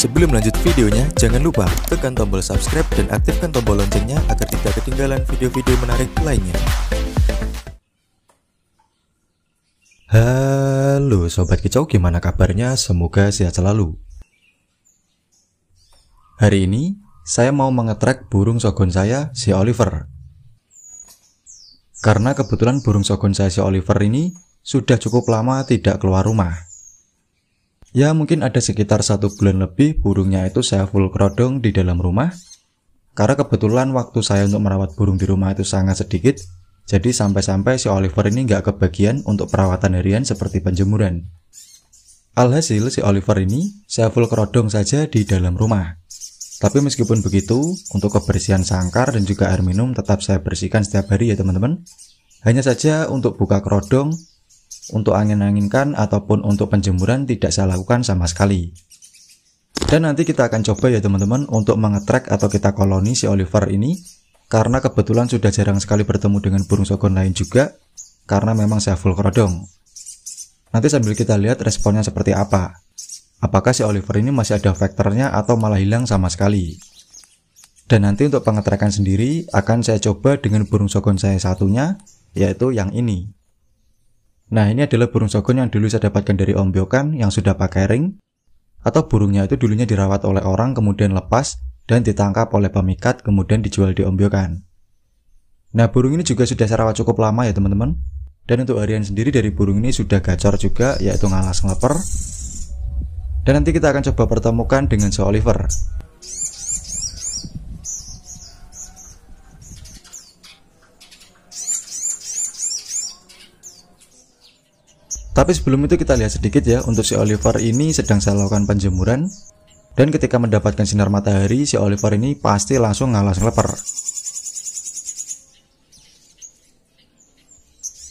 Sebelum lanjut videonya, jangan lupa tekan tombol subscribe dan aktifkan tombol loncengnya agar tidak ketinggalan video-video menarik lainnya. Halo Sobat Kicau, gimana kabarnya? Semoga sehat selalu. Hari ini, saya mau mengetrek burung sogon saya, si Oliver. Karena kebetulan burung sogon saya, si Oliver ini sudah cukup lama tidak keluar rumah. Ya mungkin ada sekitar satu bulan lebih burungnya itu saya full kerodong di dalam rumah karena kebetulan waktu saya untuk merawat burung di rumah itu sangat sedikit jadi sampai-sampai si Oliver ini nggak kebagian untuk perawatan harian seperti penjemuran. Alhasil si Oliver ini saya full kerodong saja di dalam rumah. Tapi meskipun begitu, untuk kebersihan sangkar dan juga air minum tetap saya bersihkan setiap hari ya teman-teman. Hanya saja untuk buka kerodong, untuk angin-anginkan ataupun untuk penjemuran tidak saya lakukan sama sekali. Dan nanti kita akan coba ya teman-teman untuk mengetrek atau kita koloni si Oliver ini karena kebetulan sudah jarang sekali bertemu dengan burung sogon lain juga karena memang saya full kerodong. Nanti sambil kita lihat responnya seperti apa. Apakah si Oliver ini masih ada faktornya atau malah hilang sama sekali. Dan nanti untuk pengetrekan sendiri akan saya coba dengan burung sogon saya satunya yaitu yang ini. Nah, ini adalah burung sogon yang dulu saya dapatkan dari Om Biokan yang sudah pakai ring atau burungnya itu dulunya dirawat oleh orang kemudian lepas dan ditangkap oleh pemikat kemudian dijual di Om Biokan. Nah, burung ini juga sudah saya rawat cukup lama ya, teman-teman. Dan untuk harian sendiri dari burung ini sudah gacor juga yaitu ngalas ngeleper. Dan nanti kita akan coba pertemukan dengan Zoo Oliver. Tapi sebelum itu kita lihat sedikit ya, untuk si Oliver ini sedang saya lakukan penjemuran. Dan ketika mendapatkan sinar matahari, si Oliver ini pasti langsung ngalas leper.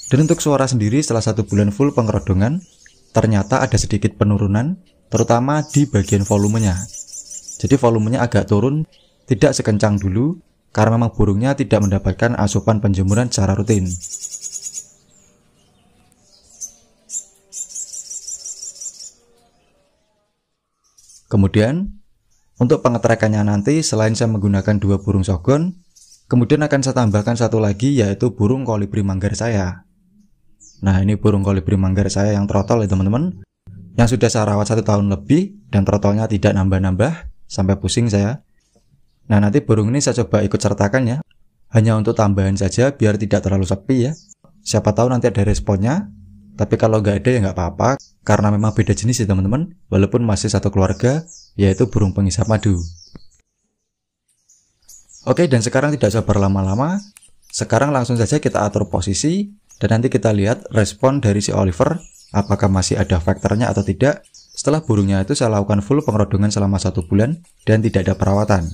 Dan untuk suara sendiri setelah satu bulan full pengerodongan, ternyata ada sedikit penurunan, terutama di bagian volumenya. Jadi volumenya agak turun, tidak sekencang dulu, karena memang burungnya tidak mendapatkan asupan penjemuran secara rutin. Kemudian untuk pengetrekannya nanti selain saya menggunakan dua burung sogon, kemudian akan saya tambahkan satu lagi yaitu burung kolibri manggar saya. Nah ini burung kolibri manggar saya yang trotol ya teman-teman, yang sudah saya rawat satu tahun lebih dan trotolnya tidak nambah-nambah sampai pusing saya. Nah nanti burung ini saya coba ikut sertakan ya, hanya untuk tambahan saja biar tidak terlalu sepi ya. Siapa tahu nanti ada responnya tapi kalau nggak ada ya nggak apa-apa, karena memang beda jenis ya teman-teman, walaupun masih satu keluarga, yaitu burung pengisap madu. Oke, dan sekarang tidak sabar lama-lama, sekarang langsung saja kita atur posisi, dan nanti kita lihat respon dari si Oliver, apakah masih ada faktornya atau tidak, setelah burungnya itu saya lakukan full pengerodongan selama satu bulan dan tidak ada perawatan.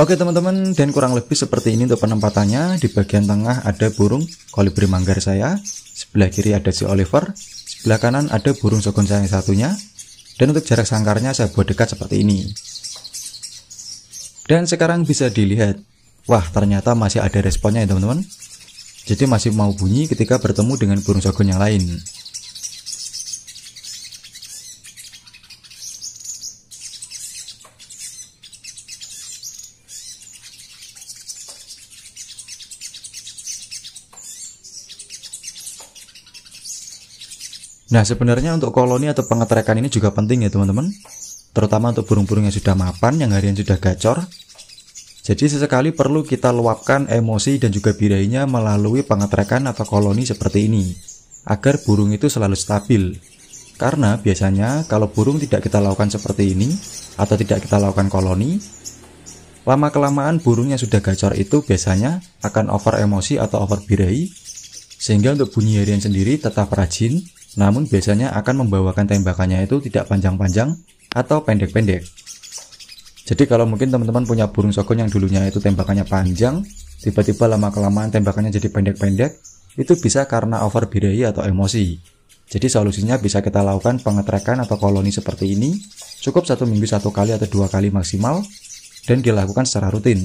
Oke teman-teman dan kurang lebih seperti ini untuk penempatannya di bagian tengah ada burung kolibri manggar saya sebelah kiri ada si Oliver sebelah kanan ada burung sogon saya yang satunya dan untuk jarak sangkarnya saya buat dekat seperti ini dan sekarang bisa dilihat wah ternyata masih ada responnya ya teman-teman jadi masih mau bunyi ketika bertemu dengan burung sogon yang lain Nah, sebenarnya untuk koloni atau pengetrekan ini juga penting ya, teman-teman. Terutama untuk burung-burung yang sudah mapan, yang harian sudah gacor. Jadi sesekali perlu kita luapkan emosi dan juga birainya melalui pengetrekan atau koloni seperti ini, agar burung itu selalu stabil. Karena biasanya kalau burung tidak kita lakukan seperti ini, atau tidak kita lakukan koloni, lama-kelamaan burung yang sudah gacor itu biasanya akan over emosi atau over birai. sehingga untuk bunyi harian sendiri tetap rajin, namun biasanya akan membawakan tembakannya itu tidak panjang-panjang atau pendek-pendek. Jadi kalau mungkin teman-teman punya burung sogon yang dulunya itu tembakannya panjang, tiba-tiba lama-kelamaan tembakannya jadi pendek-pendek, itu bisa karena birahi atau emosi. Jadi solusinya bisa kita lakukan pengetrekan atau koloni seperti ini, cukup satu minggu satu kali atau dua kali maksimal, dan dilakukan secara rutin.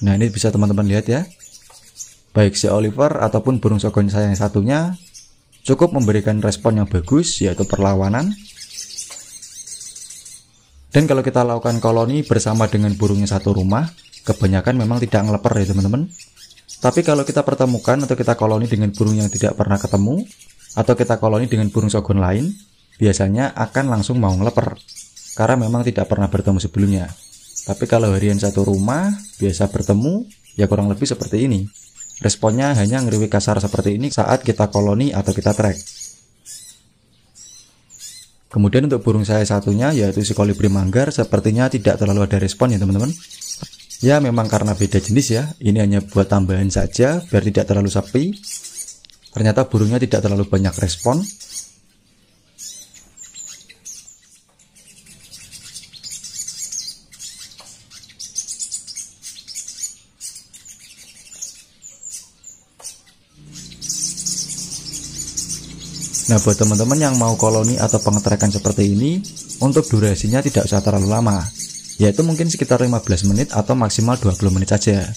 Nah ini bisa teman-teman lihat ya. Baik si Oliver ataupun burung sogon saya yang satunya cukup memberikan respon yang bagus yaitu perlawanan. Dan kalau kita lakukan koloni bersama dengan burungnya satu rumah, kebanyakan memang tidak ngeleper ya teman-teman. Tapi kalau kita pertemukan atau kita koloni dengan burung yang tidak pernah ketemu, atau kita koloni dengan burung sogon lain, biasanya akan langsung mau ngeleper, karena memang tidak pernah bertemu sebelumnya. Tapi kalau harian satu rumah biasa bertemu, ya kurang lebih seperti ini. Responnya hanya ngeriwi kasar seperti ini saat kita koloni atau kita track. Kemudian untuk burung saya satunya yaitu si kolibri manggar sepertinya tidak terlalu ada respon ya teman-teman. Ya memang karena beda jenis ya, ini hanya buat tambahan saja biar tidak terlalu sepi. Ternyata burungnya tidak terlalu banyak respon, Nah, buat teman-teman yang mau koloni atau pengetrekan seperti ini, untuk durasinya tidak usah terlalu lama, yaitu mungkin sekitar 15 menit atau maksimal 20 menit saja.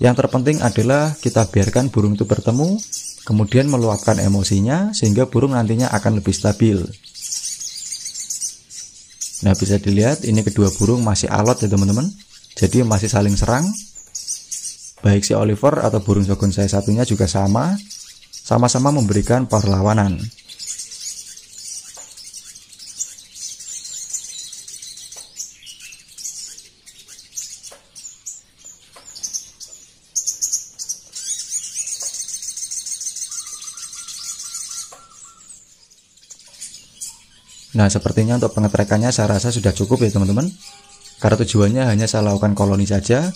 Yang terpenting adalah kita biarkan burung itu bertemu, kemudian meluapkan emosinya sehingga burung nantinya akan lebih stabil. Nah, bisa dilihat ini kedua burung masih alot ya teman-teman. Jadi masih saling serang. Baik si Oliver atau burung shogun saya satunya juga sama, sama-sama memberikan perlawanan. Nah, sepertinya untuk pengetrekannya saya rasa sudah cukup ya teman-teman. Karena tujuannya hanya saya lakukan koloni saja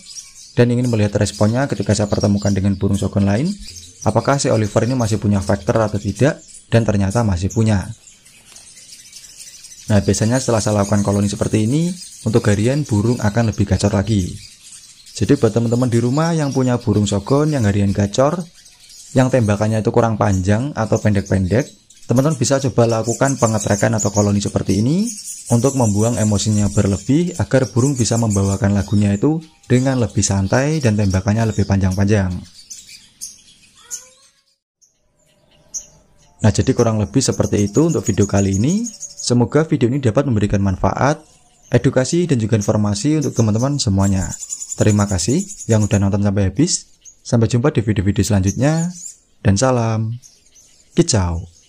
dan ingin melihat responnya ketika saya pertemukan dengan burung sogon lain. Apakah si Oliver ini masih punya faktor atau tidak? Dan ternyata masih punya. Nah, biasanya setelah saya lakukan koloni seperti ini, untuk harian burung akan lebih gacor lagi. Jadi buat teman-teman di rumah yang punya burung sogon yang harian gacor, yang tembakannya itu kurang panjang atau pendek-pendek, Teman-teman bisa coba lakukan pengetrekan atau koloni seperti ini untuk membuang emosinya berlebih agar burung bisa membawakan lagunya itu dengan lebih santai dan tembakannya lebih panjang-panjang. Nah, jadi kurang lebih seperti itu untuk video kali ini. Semoga video ini dapat memberikan manfaat, edukasi, dan juga informasi untuk teman-teman semuanya. Terima kasih yang udah nonton sampai habis. Sampai jumpa di video-video selanjutnya. Dan salam. Kicau.